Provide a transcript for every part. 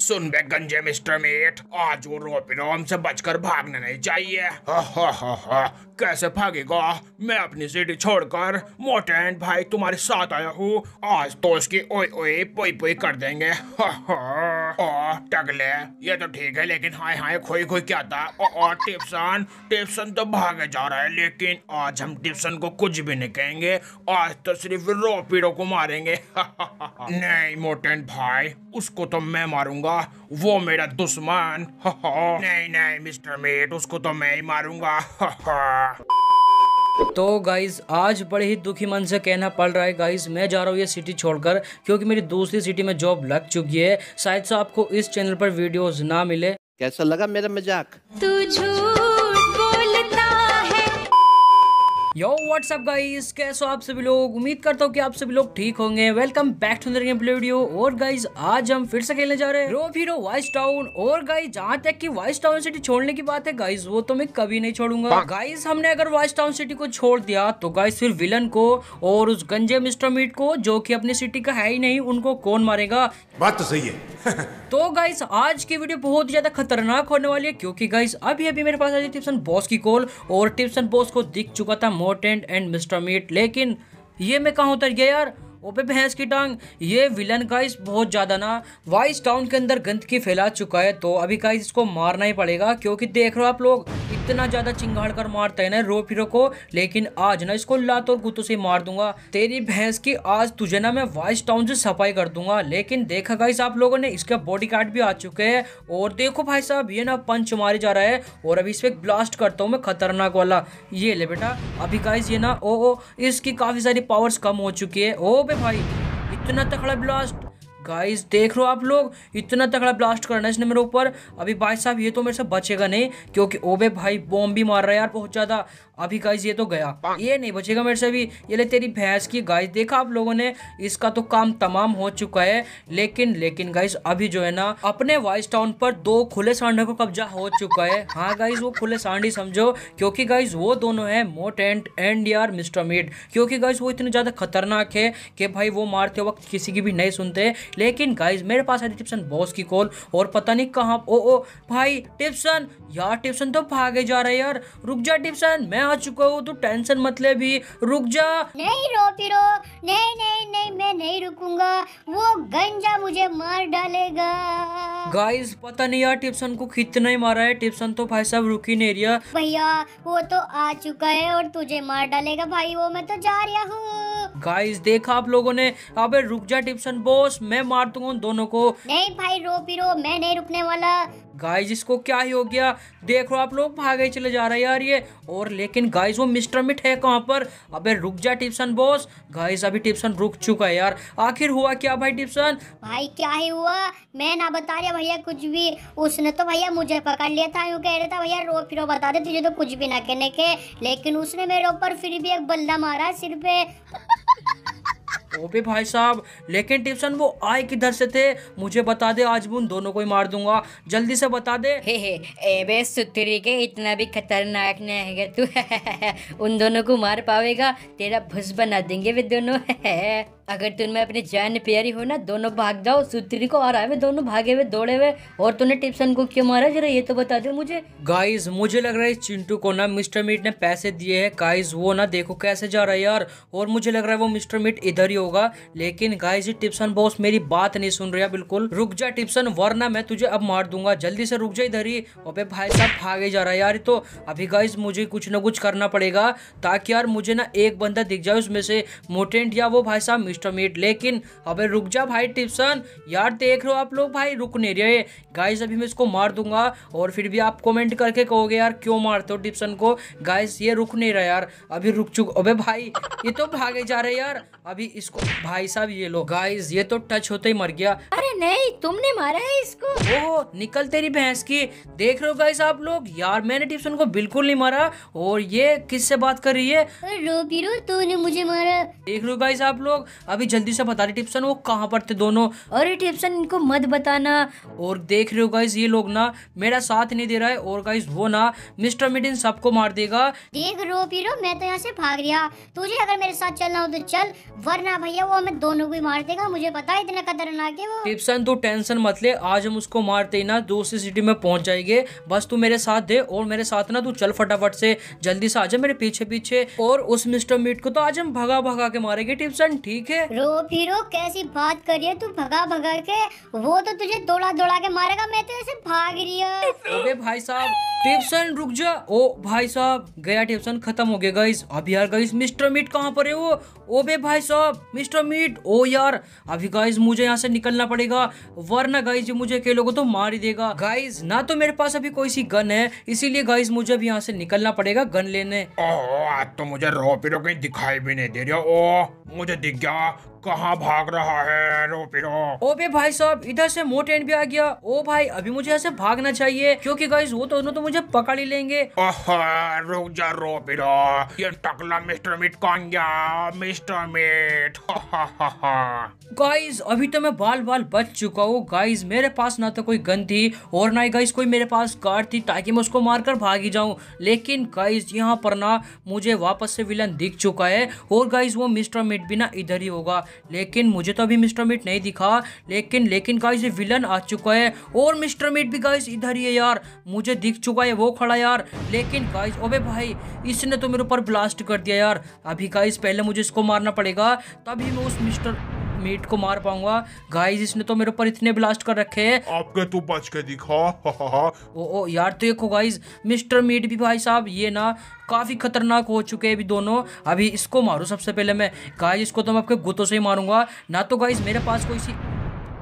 सुन बे गंजे mister met आज वो रोपिरोम से बचकर भागना नहीं चाहिए हा हा हा हा कैसे भागेगा मैं अपनी सिटी छोड़कर मोटेंट भाई तुम्हारे साथ आया हूँ आज तो उसकी ओए ओए पोई पोई कर देंगे ओ टगले ये तो ठीक है लेकिन हाय हाय खोई खोई क्या था ओ, ओ टिप्सन टिप्सन तो भागे जा रहा है लेकिन आज हम टिप्सन को कुछ भी नहीं कहेंगे आज तो सिर्फ रोपीडो को मारेंगे नहीं मोटेंट भाई उसको तो मैं मारूंगा मारूंगा वो मेरा दुश्मन नहीं नहीं मिस्टर मेट उसको तो मैं ही मारूंगा तो गाइज आज बड़े ही दुखी मन से कहना पड़ रहा है गाइज मैं जा रहा हूँ ये सिटी छोड़कर क्योंकि मेरी दूसरी सिटी में जॉब लग चुकी है शायद से आपको इस चैनल पर वीडियोस ना मिले कैसा लगा मेरा मजाक तुझे यो व्हाट्सअप गाइस कैसे हो आप सभी लोग उम्मीद करता हूँ कि आप सभी लोग ठीक होंगे welcome back to game play video और गाइस आज हम फिर से खेलने जा रहे हैं रोप हीरो वाइस टाउन और गाइस जहाँ तक कि वाइस टाउन सिटी छोड़ने की बात है गाइस वो तो मैं कभी नहीं छोड़ूंगा गाइस हमने अगर वाइस टाउन सिटी को छोड़ दिया तो गाइस फिर विलन को और उस गंजे मिस्टर मीट को जो की अपनी सिटी का है ही नहीं उनको कौन मारेगा बात तो सही है तो गाइस आज की वीडियो बहुत ही ज्यादा खतरनाक होने वाली है क्योंकि गाइस अभी अभी मेरे पास आई टिप्सन बॉस की कॉल और टिप्सन बॉस को दिख चुका था मोटेंट एंड मिस्टर मीट लेकिन ये मैं कहूँ तो ये यार ओपे भैंस की टांग ये विलन इस बहुत ज़्यादा ना वाइस टाउन के अंदर गंदगी फैला चुका है तो अभी का इसको मारना ही पड़ेगा क्योंकि देख रहे हो आप लोग इतना ज़्यादा चिंगाड़ कर मारते हैं ना रो पीरो को लेकिन आज ना इसको लात और गुतों से मार दूंगा तेरी भैंस की आज तुझे ना मैं वाइस टाउन से सफाई कर दूंगा लेकिन देखा गाइस आप लोगों ने इसके बॉडी गार्ड भी आ चुके हैं और देखो भाई साहब ये ना पंच मारे जा रहा है और अभी इस पर ब्लास्ट करता हूँ मैं खतरनाक वाला ये ले बेटा अभी गाइस ये ना ओ ओ इसकी काफ़ी सारी पावर्स कम हो चुकी है ओ पे भाई इतना तकड़ा ब्लास्ट गाइस देख रहे हो आप लोग इतना तकड़ा ब्लास्ट करना है इसने मेरे ऊपर अभी भाई साहब ये तो मेरे से बचेगा नहीं क्योंकि ओबे भाई बॉम्ब भी मार रहा है यार बहुत ज़्यादा अभी गाइज ये तो गया ये नहीं बचेगा मेरे से अभी ये ले तेरी भैंस की गाइज देखा आप लोगों ने इसका तो काम तमाम हो चुका है लेकिन लेकिन गाइज अभी जो है ना अपने वाइस टाउन पर दो खुले सांडों का कब्जा हो चुका है हाँ गाइज वो खुले सांड ही समझो क्योंकि गाइज वो दोनों है मोट एंड एंड यार मिस्टर मीट क्योंकि गाइज वो इतने ज़्यादा खतरनाक है कि भाई वो मारते वक्त किसी की भी नहीं सुनते लेकिन गाइज मेरे पास आई टिप्सन बॉस की कॉल और पता नहीं कहाँ ओ ओ भाई टिप्सन यार टिप्सन तो भागे जा रहे यार रुक जा टिप्सन मैं आ चुका हूँ तो टेंशन मत ले भी रुक जा नहीं रो पिरो नहीं नहीं नहीं मैं नहीं रुकूंगा वो गंजा मुझे मार डालेगा गाइस पता नहीं यार टिप्सन को कितना ही मारा है टिप्सन तो भाई साहब रुकी नहीं रिया भैया वो तो आ चुका है और तुझे मार डालेगा भाई वो मैं तो जा रहा हूँ गाइस देखा आप लोगों ने अबे रुक जा टिप्सन बॉस मैं मार दूंगा दोनों को नहीं भाई रो पी रो मैं नहीं रुकने वाला गाइज इसको क्या ही हो गया देखो आप लोग भागे चले जा रहे हैं यार ये और लेकिन गाइज वो मिस्टर मिट है कहाँ पर अबे रुक जा टिप्सन बॉस गाइज अभी टिप्सन रुक चुका है यार आखिर हुआ क्या भाई टिप्सन भाई क्या ही हुआ मैं ना बता रहा भैया कुछ भी उसने तो भैया मुझे पकड़ लिया था यूँ कह रहा था भैया रो फिर बता दे तुझे तो कुछ भी ना कहने के लेकिन उसने मेरे ऊपर फिर भी एक बल्ला मारा सिर पे भी भाई साहब लेकिन टिप्सन वो आए किधर से थे मुझे बता दे आज भी उन दोनों को ही मार दूंगा जल्दी से बता दे हे हे बे सुतरी के इतना भी खतरनाक नहीं है तू उन दोनों को मार पाएगा तेरा भुस बना देंगे वे दोनों अगर तुम्हें अपनी जान प्यारी हो ना दोनों भाग जाओ सुतरी को और आवे दोनों भागे हुए दौड़े हुए और तुमने टिप्सन को क्यों मारा जरा ये तो बता दो मुझे गाइस मुझे लग रहा है चिंटू को ना मिस्टर मीट ने पैसे दिए हैं गाइस वो ना देखो कैसे जा रहा है यार और मुझे लग रहा है वो मिस्टर मीट इधर ही होगा लेकिन गाइज टिप्सन बॉस मेरी बात नहीं सुन रहा बिल्कुल रुक जा टिप्सन वरना मैं तुझे अब मार दूंगा जल्दी से रुक जा इधर ही और भाई साहब भागे जा रहा है यार तो अभी गाइज मुझे कुछ ना कुछ करना पड़ेगा ताकि यार मुझे ना एक बंदा दिख जाए उसमें से मोटेंट या वो भाई साहब सिस्टम मिनट लेकिन अबे रुक जा भाई टिप्सन यार देख रहे हो आप लोग भाई रुक नहीं रहे गाइस अभी मैं इसको मार दूंगा और फिर भी आप कमेंट करके कहोगे यार क्यों मारते हो टिप्सन को गाइस ये रुक नहीं रहा यार अभी रुक चुक अबे भाई ये तो भागे जा रहे यार अभी इसको भाई साहब ये लो गाइस ये तो टच होते ही मर गया अरे नहीं तुमने मारा है इसको ओह निकल तेरी भैंस की देख रहे हो गाइस आप लोग यार मैंने टिप्सन को बिल्कुल नहीं मारा और ये किससे बात कर रही है रो तूने मुझे मारा देख रहे हो गाइस आप लोग अभी जल्दी से बता रही टिप्सन वो कहाँ पर थे दोनों अरे टिप्सन इनको मत बताना और देख रहे हो गाइज ये लोग ना मेरा साथ नहीं दे रहा है और गाइज वो ना मिस्टर मिडिन सबको मार देगा देख रो पीरो मैं तो यहाँ से भाग रहा तुझे अगर मेरे साथ चलना हो तो चल वरना भैया वो हमें दोनों को मार देगा मुझे पता है इतना खतरनाक है वो टिप्सन तू टेंशन मत ले आज हम उसको मारते ही ना दूसरी सिटी में पहुंच जाएंगे बस तू मेरे साथ दे और मेरे साथ ना तू चल फटाफट से जल्दी से आ जा मेरे पीछे पीछे और उस मिस्टर मीट को तो आज हम भगा भगा के मारेंगे टिप्सन ठीक है रो रो कैसी बात कर रही है तू भगा भगा के वो तो तुझे दौड़ा दौड़ा के मारेगा मैं तो ऐसे भाग रही हूँ भाई साहब टिप्सन रुक जा ओ भाई साहब गया टेप्सन खत्म हो गया गाइस अब यार गाइस मिस्टर मीट कहाँ पर है वो ओ बे भाई साहब मिस्टर मीट ओ यार अभी गाइस मुझे यहाँ से निकलना पड़ेगा वरना गाइस ये मुझे अकेले को तो मार ही देगा गाइज ना तो मेरे पास अभी कोई सी गन है इसीलिए गाइज मुझे अभी यहाँ से निकलना पड़ेगा गन लेने ओ, आज तो मुझे रोपीरो कहीं दिखाई भी नहीं दे रहा ओ मुझे दिख गया कहाँ भाग रहा है रोपिरो ओ बे भाई साहब इधर से मोटेन भी आ गया ओ भाई अभी मुझे यहाँ से भागना चाहिए क्योंकि गाइस वो दोनों तो, तो मुझे पकड़ ही लेंगे रुक जा रो पिरो ये टकला मिस्टर मिट कौन गया मिस्टर मिट गाइस अभी तो मैं बाल बाल बच चुका हूँ गाइस मेरे पास ना तो कोई गन थी और ना ही गाइस कोई मेरे पास कार थी ताकि मैं उसको मारकर भाग ही जाऊं लेकिन गाइस यहाँ पर ना मुझे वापस से विलन दिख चुका है और गाइस वो मिस्टर मिट भी ना इधर ही होगा लेकिन मुझे तो अभी मिस्टर मिट नहीं दिखा लेकिन लेकिन गाइज ये विलन आ चुका है और मिस्टर मिट भी गाइज इधर ही है यार मुझे दिख चुका भाई वो खड़ा यार लेकिन गाइस ओबे भाई इसने तो मेरे ऊपर ब्लास्ट कर दिया यार अभी गाइस पहले मुझे इसको मारना पड़ेगा तभी मैं उस मिस्टर मीट को मार पाऊंगा गाइस इसने तो मेरे ऊपर इतने ब्लास्ट कर रखे हैं आपके तो बच के दिखा ओ, ओ यार तो देखो गाइस मिस्टर मीट भी भाई साहब ये ना काफ़ी खतरनाक हो चुके हैं अभी दोनों अभी इसको मारू सबसे पहले मैं गाइस इसको तो मैं आपके गुतों से ही मारूंगा ना तो गाइस मेरे पास कोई सी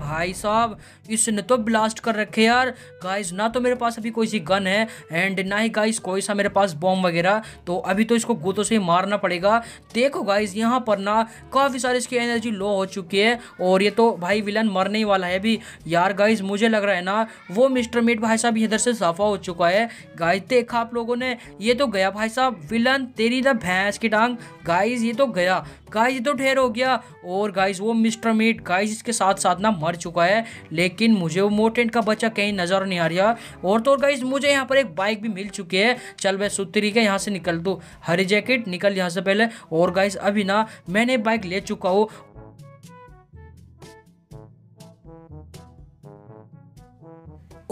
भाई साहब इसने तो ब्लास्ट कर रखे यार गाइस ना तो मेरे पास अभी कोई सी गन है एंड ना ही गाइस कोई सा मेरे पास बॉम्ब वगैरह तो अभी तो इसको गोतों से ही मारना पड़ेगा देखो गाइस यहाँ पर ना काफ़ी सारी इसकी एनर्जी लो हो चुकी है और ये तो भाई विलन मरने ही वाला है अभी यार गाइज मुझे लग रहा है ना वो मिस्टर मीट भाई साहब इधर से साफा हो चुका है गाइज देखा आप लोगों ने ये तो गया भाई साहब विलन तेरी ना भैंस की टांग गाइज ये तो गया गाइज ये तो ढेर हो गया और गाइज वो मिस्टर मीट गाइज इसके साथ साथ ना मर चुका है लेकिन मुझे वो मोटेंट का बच्चा कहीं नज़र नहीं आ रहा और तो और गाइज मुझे यहाँ पर एक बाइक भी मिल चुकी है चल मैं सुतरी के यहाँ से निकल दूँ हरी जैकेट निकल यहाँ से पहले और गाइज अभी ना मैंने बाइक ले चुका हूँ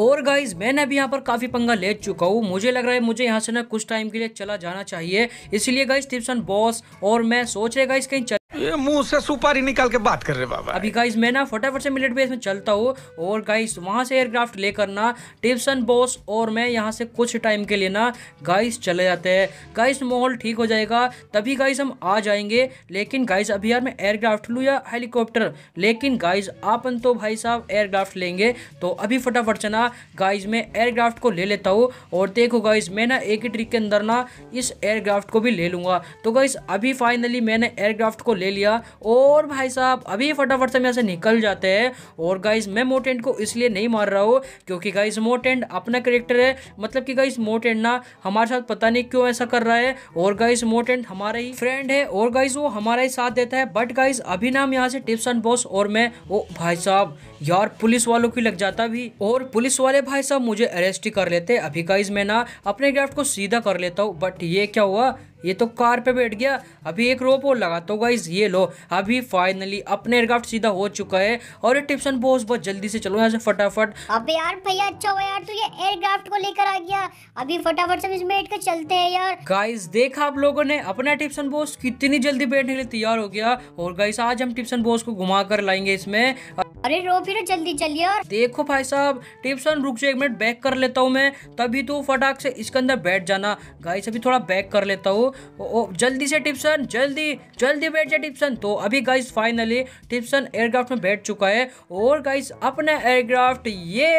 और गाइज मैंने अभी यहाँ पर काफ़ी पंगा ले चुका हूँ मुझे लग रहा है मुझे यहाँ से ना कुछ टाइम के लिए चला जाना चाहिए इसलिए गाइज टिप्सन बॉस और मैं सोच रहे गाइज कहीं चल ये मुंह से सुपारी निकाल के बात कर रहे बाबा अभी गाइस मैं ना फटाफट से मिलिट बेस में चलता हूँ और गाइस वहां से एयरक्राफ्ट लेकर ना टिप्सन बॉस और मैं यहाँ से कुछ टाइम के लिए ना गाइस चले जाते हैं गाइस माहौल ठीक हो जाएगा तभी गाइस हम आ जाएंगे लेकिन गाइस अभी यार मैं एयरक्राफ्ट लू या हेलीकॉप्टर लेकिन गाइज आपन तो भाई साहब एयरक्राफ्ट लेंगे तो अभी फटाफट से ना गाइज मैं एयरक्राफ्ट को ले लेता हूँ और देखो गाइज मैं ना एक ही ट्रिक के अंदर ना इस एयरक्राफ्ट को भी ले लूंगा तो गाइस अभी फाइनली मैंने एयरक्राफ्ट को ले लिया और भाई साहब अभी फटाफट से हम यहाँ से निकल जाते हैं और गाइज मैं मोटेंट को इसलिए नहीं मार रहा हूँ क्योंकि गाइज मोटेंट अपना करेक्टर है मतलब कि गाइज मोटेंट ना हमारे साथ पता नहीं क्यों ऐसा कर रहा है और गाइज मोटेंट हमारा ही फ्रेंड है और गाइज वो हमारा ही साथ देता है बट गाइज अभी ना हम यहाँ से टिप्स एंड बॉस और मैं वो भाई साहब यार पुलिस वालों की लग जाता भी और पुलिस वाले भाई साहब मुझे अरेस्ट कर लेते अभी गाइज मैं ना अपने ग्राफ्ट को सीधा कर लेता हूँ बट ये क्या हुआ ये तो कार पे बैठ गया अभी एक रोप और लगा तो गाइज ये लो अभी फाइनली अपने एयरक्राफ्ट सीधा हो चुका है और ये टिप्सन बोस बहुत जल्दी से चलो यहाँ से फटाफट अब यार भैया अच्छा हुआ यार तू ये एयरक्राफ्ट को लेकर आ गया अभी फटाफट से इसमें बैठ कर चलते हैं यार गाइज देखा आप लोगों ने अपना टिप्सन बोस कितनी जल्दी बैठने के लिए तैयार हो गया और गाइस आज हम टिप्सन बोस को घुमा कर लाएंगे इसमें अरे रो फिर जल्दी चलिए और देखो भाई साहब टिप्सन रुक जाओ एक मिनट बैक कर लेता हूँ मैं तभी तो फटाक से इसके अंदर बैठ जाना गाइस अभी थोड़ा बैक कर लेता हूँ ओ, जल्दी से टिप्सन जल्दी जल्दी बैठ जाए टिप्सन तो अभी गाइस फाइनली टिप्सन एयरक्राफ्ट में बैठ चुका है और गाइस अपना एयरक्राफ्ट ये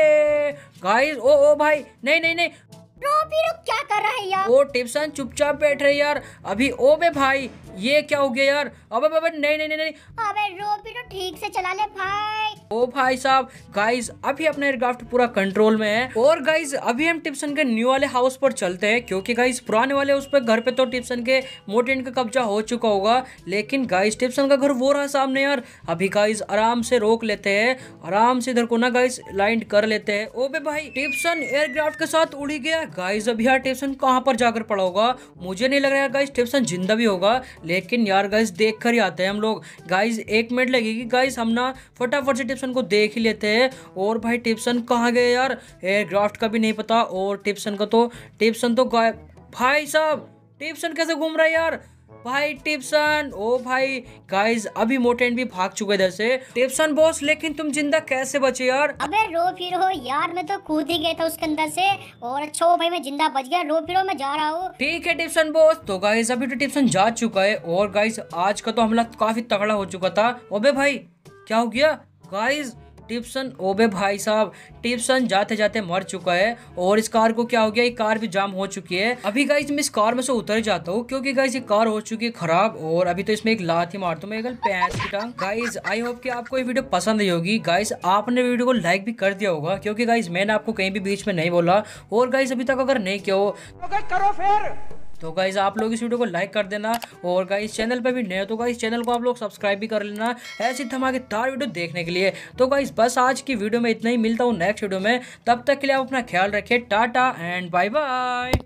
गाइस ओ ओ भाई नहीं नहीं नहीं तो क्या कर रहा है यार ओ टिप्सन चुपचाप बैठ रहे यार अभी ओ बे भाई ये क्या हो गया यार अबे अबे नहीं नहीं नहीं अबे रोड भी तो ठीक से चला ले भाई ओ भाई साहब गाइस अभी अपना एयरक्राफ्ट पूरा कंट्रोल में है और गाइस अभी हम टिप्सन के न्यू वाले हाउस पर चलते हैं क्योंकि गाइस पुराने वाले उस पर घर पे तो टिप्सन के मोटेन का कब्जा हो चुका होगा लेकिन गाइस टिप्सन का घर वो रहा सामने यार अभी गाइस आराम से रोक लेते हैं आराम से इधर को ना गाइस लाइन कर लेते हैं ओ बे भाई टिप्सन एयरक्राफ्ट के साथ उड़ी गया गाइज अभी यार टिप्सन कहाँ पर जाकर पड़ा होगा मुझे नहीं लग रहा है गाइस टिप्सन जिंदा भी होगा लेकिन यार गाइस देख कर ही आते हैं हम लोग गाइस एक मिनट लगेगी गाइस हम ना फटाफट से टिप्सन को देख ही लेते हैं और भाई टिप्सन कहाँ गए यार एयरक्राफ्ट का भी नहीं पता और टिप्सन का तो टिप्सन तो गाय भाई साहब टिप्सन कैसे घूम रहा है यार भाई टिप्सन ओ भाई गाइस अभी मोटेंट भी भाग चुके इधर से टिप्सन बॉस लेकिन तुम जिंदा कैसे बचे यार अबे रो फिर हो यार मैं तो कूद ही गया था उसके अंदर से और अच्छा हो भाई मैं जिंदा बच गया रो फिर हो मैं जा रहा हूँ ठीक है टिप्सन बॉस तो गाइस अभी तो टिप्सन जा चुका है और गाइस आज का तो हमला काफी तगड़ा हो चुका था ओबे भाई क्या हो गया गाइस टिप्सन ओबे भाई साहब टिप्सन जाते जाते मर चुका है और इस कार को क्या हो गया ये कार भी जाम हो चुकी है अभी गाइज मैं इस कार में से उतर जाता हूँ क्योंकि गाइज ये कार हो चुकी है खराब और अभी तो इसमें एक लात ही मारता हूँ मैं पैंस की टांग गाइज आई होप की आपको ये वीडियो पसंद ही होगी गाइज आपने वीडियो को लाइक भी कर दिया होगा क्योंकि गाइज मैंने आपको कहीं भी बीच में नहीं बोला और गाइज अभी तक अगर नहीं क्यों तो करो फिर तो गाइज़ आप लोग इस वीडियो को लाइक कर देना और गाइज चैनल पर भी नए हो तो गाइज चैनल को आप लोग सब्सक्राइब भी कर लेना ऐसी धमाकेदार वीडियो देखने के लिए तो गाइज बस आज की वीडियो में इतना ही मिलता हूँ नेक्स्ट वीडियो में तब तक के लिए आप अपना ख्याल रखें टाटा एंड बाय बाय